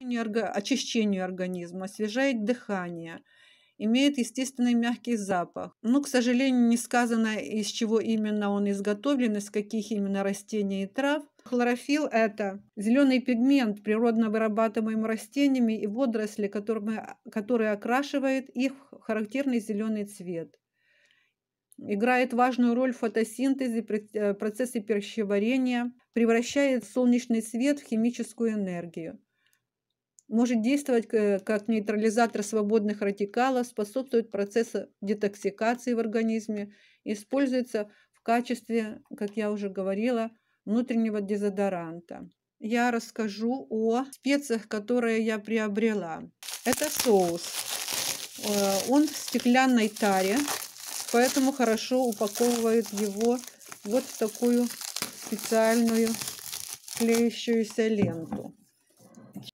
очищению организма, освежает дыхание, имеет естественный мягкий запах. Но, ну, к сожалению, не сказано, из чего именно он изготовлен, из каких именно растений и трав. Хлорофилл – это зеленый пигмент, природно вырабатываемый растениями и водоросли, который, который окрашивает их в характерный зеленый цвет. Играет важную роль в фотосинтезе, э, процессе пищеварения, превращает солнечный свет в химическую энергию может действовать как нейтрализатор свободных радикалов, способствует процессу детоксикации в организме, используется в качестве, как я уже говорила, внутреннего дезодоранта. Я расскажу о специях, которые я приобрела. Это соус. Э, он в стеклянной таре, поэтому хорошо упаковывают его вот в такую специальную клеящуюся ленту.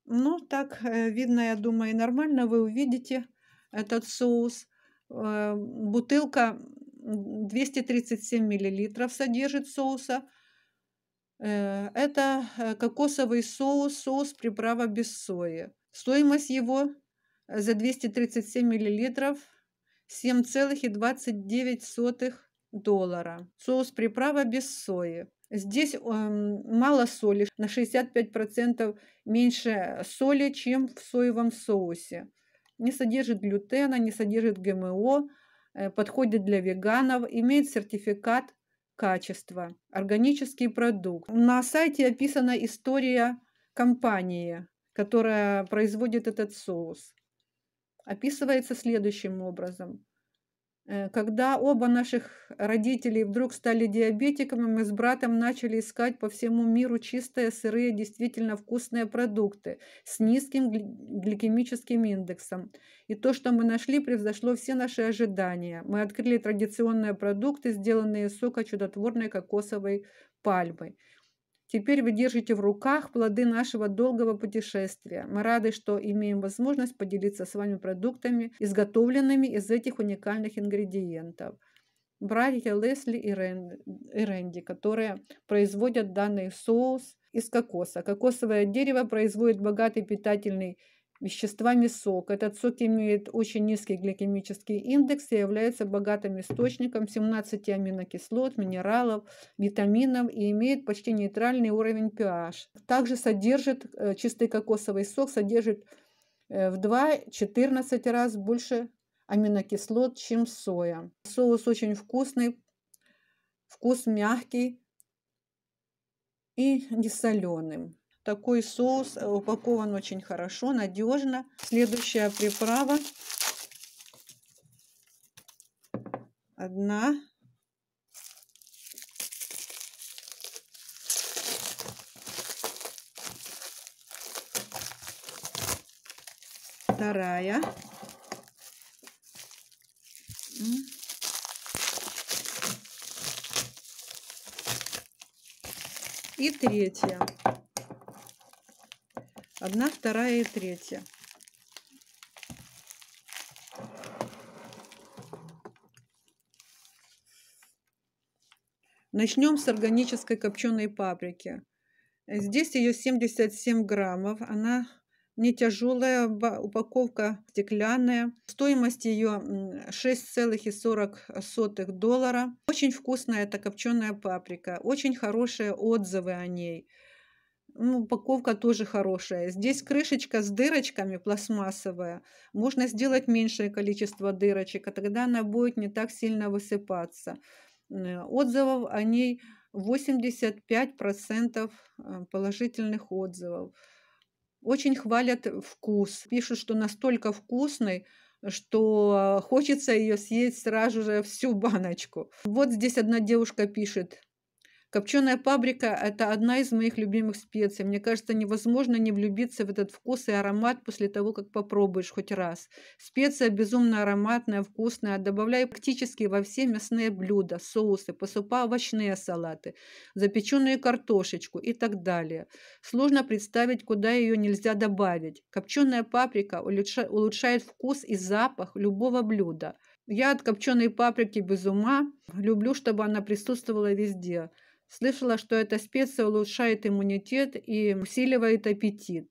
Ну, так э, видно, я думаю, нормально. Вы увидите этот соус. Э, бутылка 237 миллилитров содержит соуса. Э, это кокосовый соус, соус приправа без сои. Стоимость его за 237 миллилитров 7,29 доллара. Соус приправа без сои. Здесь эм, мало соли, на 65% меньше соли, чем в соевом соусе. Не содержит глютена, не содержит ГМО, э, подходит для веганов, имеет сертификат качества, органический продукт. На сайте описана история компании, которая производит этот соус. Описывается следующим образом – Э, когда оба наших родителей вдруг стали диабетиками, мы с братом начали искать по всему миру чистые, сырые, действительно вкусные продукты с низким гликемическим индексом. И то, что мы нашли, превзошло все наши ожидания. Мы открыли традиционные продукты, сделанные из сока чудотворной кокосовой пальмы. Теперь вы держите в руках плоды нашего долгого путешествия. Мы рады, что имеем возможность поделиться с вами продуктами, изготовленными из этих уникальных ингредиентов. Братья Лесли и, Рен... Рэнди, которые производят данный соус из кокоса. Кокосовое дерево производит богатый питательный веществами сок. Этот сок имеет очень низкий гликемический индекс и является богатым источником 17 аминокислот, минералов, витаминов и имеет почти нейтральный уровень pH. Также содержит э, чистый кокосовый сок, содержит э, в 2-14 раз больше аминокислот, чем соя. Соус очень вкусный, вкус мягкий и несоленый. Такой соус э, упакован очень хорошо, надежно. Следующая приправа. Одна. Вторая. И третья. Одна, вторая и третья. Начнем с органической копченой паприки. Э, здесь ее 77 граммов. Она не тяжелая упаковка стеклянная. Стоимость ее 6,40 доллара. Очень вкусная эта копченая паприка. Очень хорошие отзывы о ней. Ну, упаковка тоже хорошая. Здесь крышечка с дырочками пластмассовая. Можно сделать меньшее количество дырочек, а тогда она будет не так сильно высыпаться. Э, отзывов о ней 85% э, положительных отзывов. Очень хвалят вкус. Пишут, что настолько вкусный, что э, хочется ее съесть сразу же всю баночку. Вот здесь одна девушка пишет, Копченая паприка – это одна из моих любимых специй. Мне кажется, невозможно не влюбиться в этот вкус и аромат после того, как попробуешь хоть раз. Специя безумно ароматная, вкусная. Добавляю практически во все мясные блюда, соусы, по овощные салаты, запеченную картошечку и так далее. Сложно представить, куда ее нельзя добавить. Копченая паприка улучшает вкус и запах любого блюда. Я от копченой паприки без ума. Люблю, чтобы она присутствовала везде. Слышала, что эта специя улучшает иммунитет и усиливает аппетит.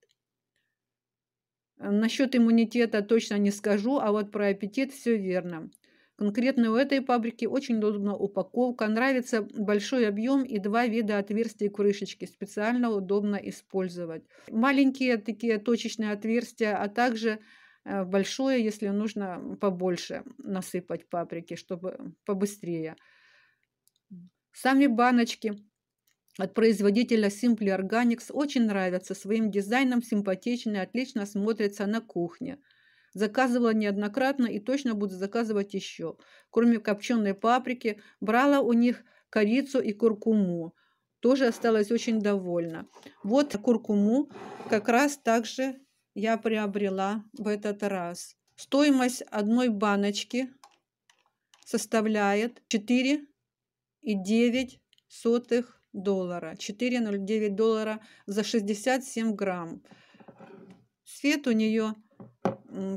Насчет иммунитета точно не скажу, а вот про аппетит все верно. Конкретно у этой паприки очень удобна упаковка, нравится большой объем и два вида отверстий крышечки, специально удобно использовать. Маленькие такие точечные отверстия, а также э, большое, если нужно побольше насыпать паприки, чтобы побыстрее. Сами баночки от производителя Simply Organics очень нравятся своим дизайном, симпатичны, отлично смотрятся на кухне. Заказывала неоднократно и точно буду заказывать еще. Кроме копченой паприки, брала у них корицу и куркуму. Тоже осталась очень довольна. Вот куркуму как раз также я приобрела в этот раз. Стоимость одной баночки составляет 4 4,09 доллара. 4,09 доллара за 67 грамм. Цвет у нее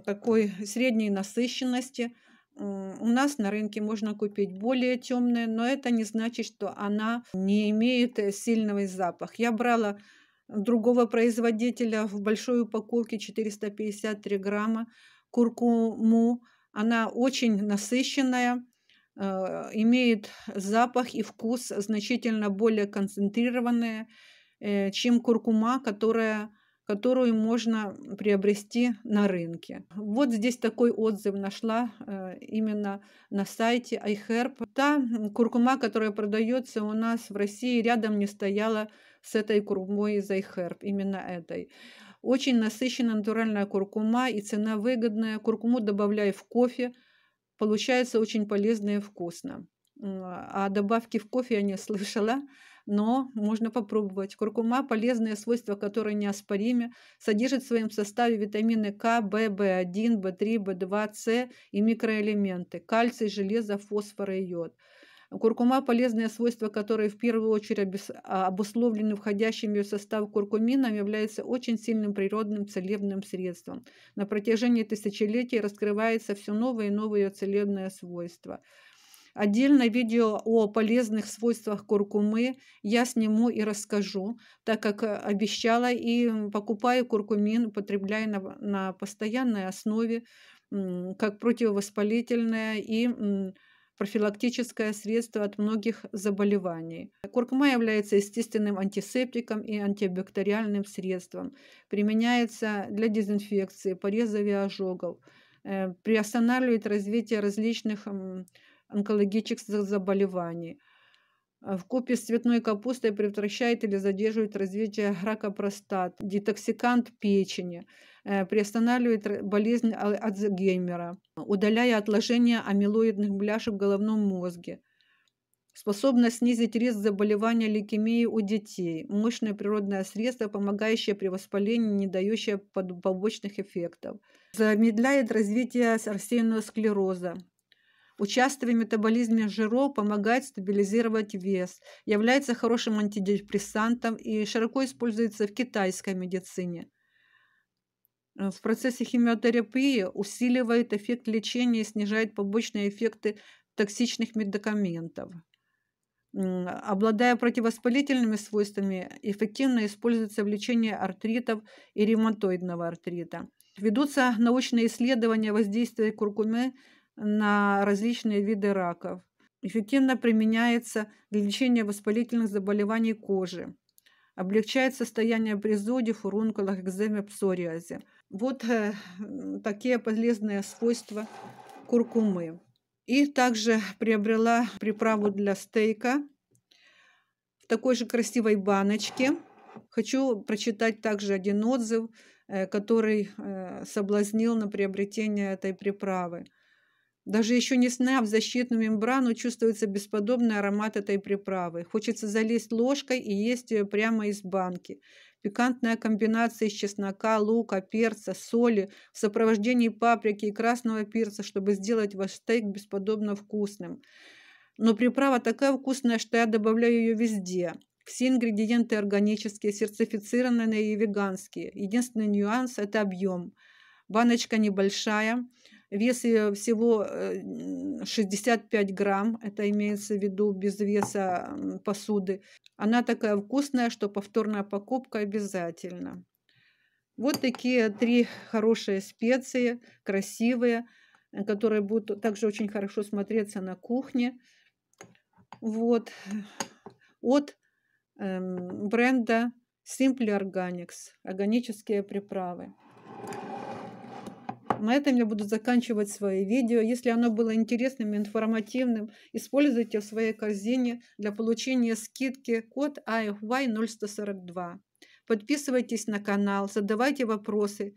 такой средней насыщенности. У нас на рынке можно купить более темные, но это не значит, что она не имеет э, сильного запах. Я брала другого производителя в большой упаковке 453 грамма куркуму. Она очень насыщенная, Э, имеет запах и вкус значительно более концентрированные, э, чем куркума, которая, которую можно приобрести на рынке. Вот здесь такой отзыв нашла э, именно на сайте iHerb. Та куркума, которая продается у нас в России, рядом не стояла с этой куркумой из iHerb, именно этой. Очень насыщенная натуральная куркума и цена выгодная. Куркуму добавляю в кофе – получается очень полезно и вкусно. А добавки в кофе я не слышала, но можно попробовать. Куркума – полезное свойство, которое неоспоримо, содержит в своем составе витамины К, В, В1, В3, В2, С и микроэлементы – кальций, железо, фосфор и йод – Куркума – полезное свойство, которое в первую очередь а, обусловлено входящими в состав куркумином, является очень сильным природным целебным средством. На протяжении тысячелетий раскрывается все новые и новые целебные свойства. Отдельное видео о полезных свойствах куркумы я сниму и расскажу, так как э, обещала и покупаю куркумин, потребляю на, на постоянной основе, как противовоспалительное и профилактическое средство от многих заболеваний. Куркума является естественным антисептиком и антибактериальным средством. Применяется для дезинфекции, порезов и ожогов. Э, приостанавливает развитие различных онкологических заболеваний. А, в купе с цветной капустой превращает или задерживает развитие рака простат, детоксикант печени, э, приостанавливает болезнь а, Альцгеймера, удаляя отложения амилоидных бляшек в головном мозге, способна снизить риск заболевания лейкемией у детей, мощное природное средство, помогающее при воспалении, не дающее побочных эффектов, замедляет развитие арсенного склероза, участвуя в метаболизме жиров, помогает стабилизировать вес, является хорошим антидепрессантом и широко используется в китайской медицине. Э, в процессе химиотерапии усиливает эффект лечения и снижает побочные эффекты токсичных медикаментов. Обладая противовоспалительными свойствами, эффективно используется в лечении артритов и ревматоидного артрита. Ведутся научные исследования воздействия куркумы на различные виды раков. Эффективно применяется для лечения воспалительных заболеваний кожи. Облегчает состояние при зоде, фурункулах, экземе, псориазе. Вот э, такие полезные свойства куркумы. И также приобрела приправу для стейка в такой же красивой баночке. Хочу прочитать также один отзыв, э, который э, соблазнил на приобретение этой приправы. Даже еще не сняв защитную мембрану, чувствуется бесподобный аромат этой приправы. Хочется залезть ложкой и есть ее прямо из банки. Пикантная комбинация из чеснока, лука, перца, соли в сопровождении паприки и красного перца, чтобы сделать ваш стейк бесподобно вкусным. Но приправа такая вкусная, что я добавляю ее везде. Все ингредиенты органические, сертифицированные и веганские. Единственный нюанс – это объем. Баночка небольшая – Вес ее всего 65 э, грамм, это имеется в виду без веса посуды. Она такая вкусная, что повторная покупка обязательно. Вот такие три хорошие специи, красивые, э, которые будут также очень хорошо смотреться на кухне. Вот. От эм, бренда Simply Organics. Органические приправы. На этом я буду заканчивать свои видео. Если оно было интересным и информативным, используйте в своей корзине для получения скидки код AFY0142. Подписывайтесь на канал, задавайте вопросы,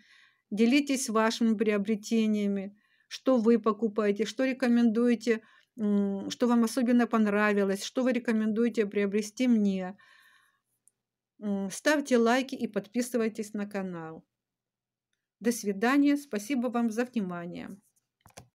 делитесь вашими приобретениями, что вы покупаете, что рекомендуете, что вам особенно понравилось, что вы рекомендуете приобрести мне. Ставьте лайки и подписывайтесь на канал. До свидания. Спасибо вам за внимание.